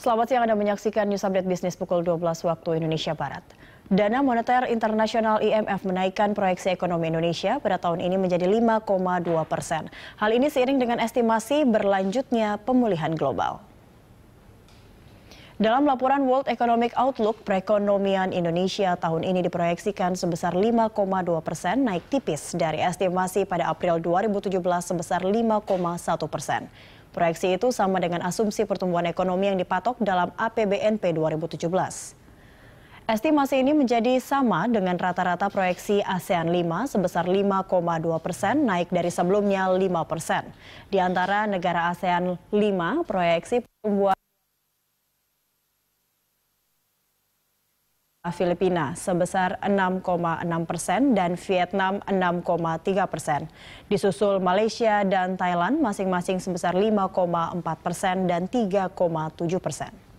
Selamat siang Anda menyaksikan News Update Bisnis pukul 12 waktu Indonesia Barat. Dana Moneter Internasional IMF menaikkan proyeksi ekonomi Indonesia pada tahun ini menjadi 5,2 persen. Hal ini seiring dengan estimasi berlanjutnya pemulihan global. Dalam laporan World Economic Outlook, perekonomian Indonesia tahun ini diproyeksikan sebesar 5,2 persen naik tipis dari estimasi pada April 2017 sebesar 5,1 persen. Proyeksi itu sama dengan asumsi pertumbuhan ekonomi yang dipatok dalam APBNP 2017. Estimasi ini menjadi sama dengan rata-rata proyeksi ASEAN 5 sebesar 5,2 persen naik dari sebelumnya 5 persen. Di antara negara ASEAN 5, proyeksi pertumbuhan Nah, Filipina sebesar 6,6 persen dan Vietnam 6,3 persen. Disusul Malaysia dan Thailand masing-masing sebesar 5,4 persen dan 3,7 persen.